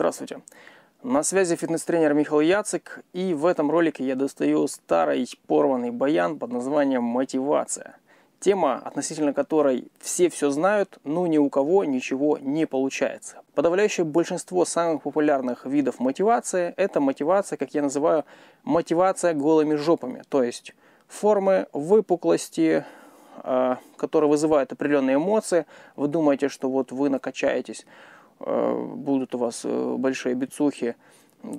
Здравствуйте! На связи фитнес-тренер Михаил Яцик, и в этом ролике я достаю старый порванный баян под названием «Мотивация». Тема, относительно которой все все знают, но ни у кого ничего не получается. Подавляющее большинство самых популярных видов мотивации – это мотивация, как я называю, мотивация голыми жопами, то есть формы, выпуклости, э, которые вызывают определенные эмоции. Вы думаете, что вот вы накачаетесь Э, будут у вас э, большие бицухи,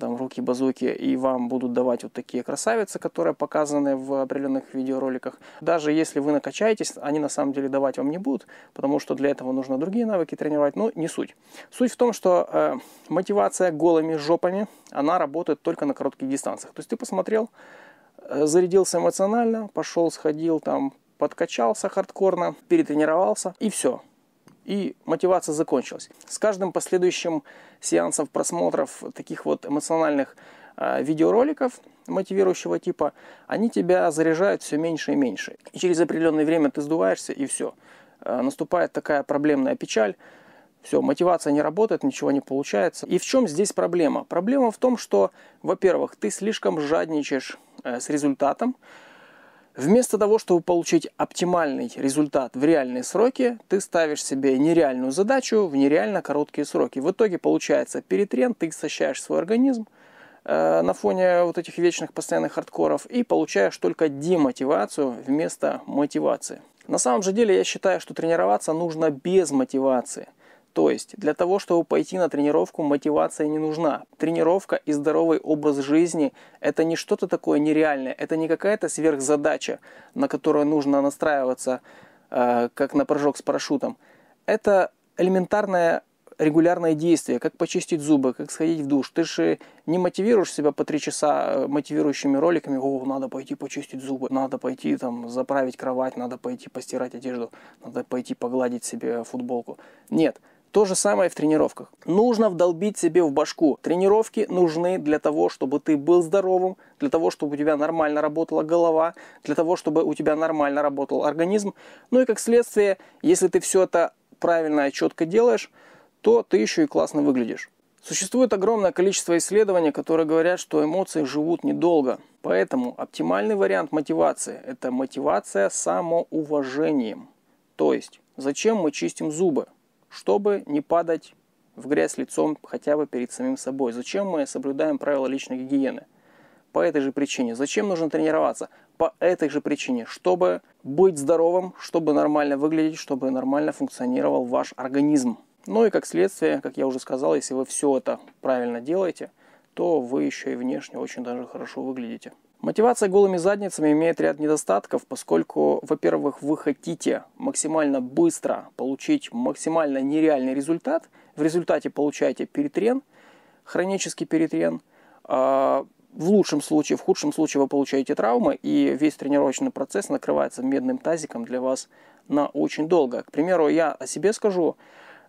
там руки-базуки, и вам будут давать вот такие красавицы, которые показаны в определенных видеороликах. Даже если вы накачаетесь, они на самом деле давать вам не будут, потому что для этого нужно другие навыки тренировать, но не суть. Суть в том, что э, мотивация голыми жопами, она работает только на коротких дистанциях. То есть ты посмотрел, э, зарядился эмоционально, пошел, сходил там, подкачался хардкорно, перетренировался и все и мотивация закончилась. С каждым последующим сеансом просмотров таких вот эмоциональных а, видеороликов мотивирующего типа, они тебя заряжают все меньше и меньше. И через определенное время ты сдуваешься, и все. А, наступает такая проблемная печаль, все, мотивация не работает, ничего не получается. И в чем здесь проблема? Проблема в том, что, во-первых, ты слишком жадничаешь э, с результатом, Вместо того, чтобы получить оптимальный результат в реальные сроки, ты ставишь себе нереальную задачу в нереально короткие сроки. В итоге получается перетрен, ты истощаешь свой организм э, на фоне вот этих вечных постоянных хардкоров и получаешь только демотивацию вместо мотивации. На самом же деле я считаю, что тренироваться нужно без мотивации – то есть для того, чтобы пойти на тренировку, мотивация не нужна. Тренировка и здоровый образ жизни – это не что-то такое нереальное, это не какая-то сверхзадача, на которую нужно настраиваться, э, как на прыжок с парашютом. Это элементарное регулярное действие, как почистить зубы, как сходить в душ. Ты же э, не мотивируешь себя по три часа э, мотивирующими роликами, о, надо пойти почистить зубы, надо пойти там заправить кровать, надо пойти постирать одежду, надо пойти погладить себе футболку. Нет, то же самое в тренировках. Нужно вдолбить себе в башку. Тренировки нужны для того, чтобы ты был здоровым, для того, чтобы у тебя нормально работала голова, для того, чтобы у тебя нормально работал организм. Ну и как следствие, если ты все это правильно и четко делаешь, то ты еще и классно выглядишь. Существует огромное количество исследований, которые говорят, что эмоции живут недолго. Поэтому оптимальный вариант мотивации – это мотивация самоуважением. То есть, зачем мы чистим зубы? чтобы не падать в грязь лицом хотя бы перед самим собой. Зачем мы соблюдаем правила личной гигиены? По этой же причине. Зачем нужно тренироваться? По этой же причине. Чтобы быть здоровым, чтобы нормально выглядеть, чтобы нормально функционировал ваш организм. Ну и как следствие, как я уже сказал, если вы все это правильно делаете, то вы еще и внешне очень даже хорошо выглядите. Мотивация голыми задницами имеет ряд недостатков, поскольку, во-первых, вы хотите максимально быстро получить максимально нереальный результат, в результате получаете перетрен, хронический перетрен, а, в лучшем случае, в худшем случае вы получаете травмы, и весь тренировочный процесс накрывается медным тазиком для вас на очень долго. К примеру, я о себе скажу,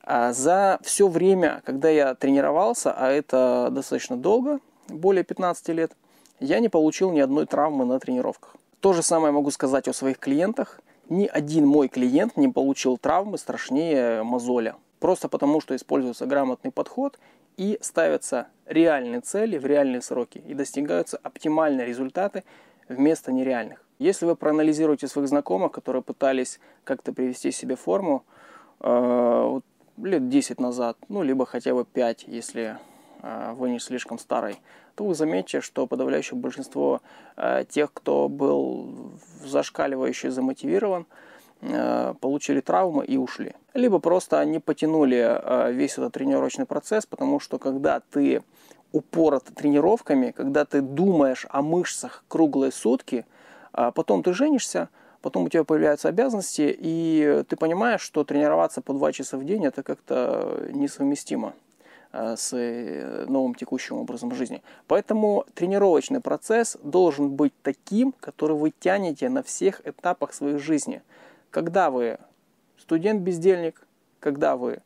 а, за все время, когда я тренировался, а это достаточно долго, более 15 лет – я не получил ни одной травмы на тренировках. То же самое могу сказать о своих клиентах. Ни один мой клиент не получил травмы страшнее мозоля. Просто потому, что используется грамотный подход и ставятся реальные цели в реальные сроки и достигаются оптимальные результаты вместо нереальных. Если вы проанализируете своих знакомых, которые пытались как-то привести себе форму э, лет 10 назад, ну либо хотя бы 5, если Э, вы не слишком старый, то вы заметите, что подавляющее большинство э, тех, кто был зашкаливающе замотивирован, э, получили травмы и ушли. Либо просто они потянули весь этот тренировочный процесс, потому что когда ты упорот тренировками, когда ты думаешь о мышцах круглые сутки, потом ты женишься, потом у тебя появляются обязанности, и ты понимаешь, что тренироваться по два часа в день это как-то несовместимо. Э, с э, новым текущим образом жизни. Поэтому тренировочный процесс должен быть таким, который вы тянете на всех этапах своей жизни. Когда вы студент-бездельник, когда вы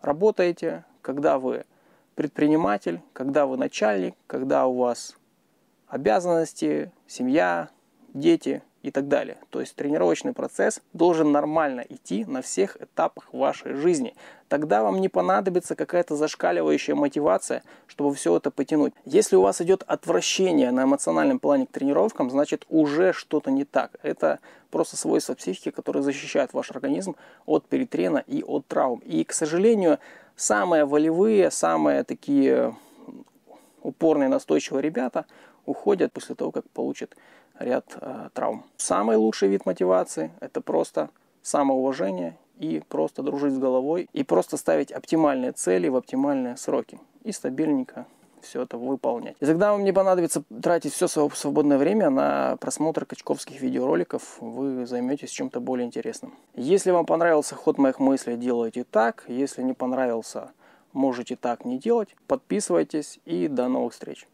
работаете, когда вы предприниматель, когда вы начальник, когда у вас обязанности, семья, дети – и так далее. То есть тренировочный процесс должен нормально идти на всех этапах вашей жизни. Тогда вам не понадобится какая-то зашкаливающая мотивация, чтобы все это потянуть. Если у вас идет отвращение на эмоциональном плане к тренировкам, значит уже что-то не так. Это просто свойство психики, которое защищает ваш организм от перетрена и от травм. И, к сожалению, самые волевые, самые такие упорные, настойчивые ребята – уходят после того, как получат ряд э, травм. Самый лучший вид мотивации – это просто самоуважение и просто дружить с головой, и просто ставить оптимальные цели в оптимальные сроки и стабильненько все это выполнять. И тогда вам не понадобится тратить все свое свободное время на просмотр качковских видеороликов, вы займетесь чем-то более интересным. Если вам понравился ход моих мыслей, делайте так, если не понравился, можете так не делать. Подписывайтесь и до новых встреч.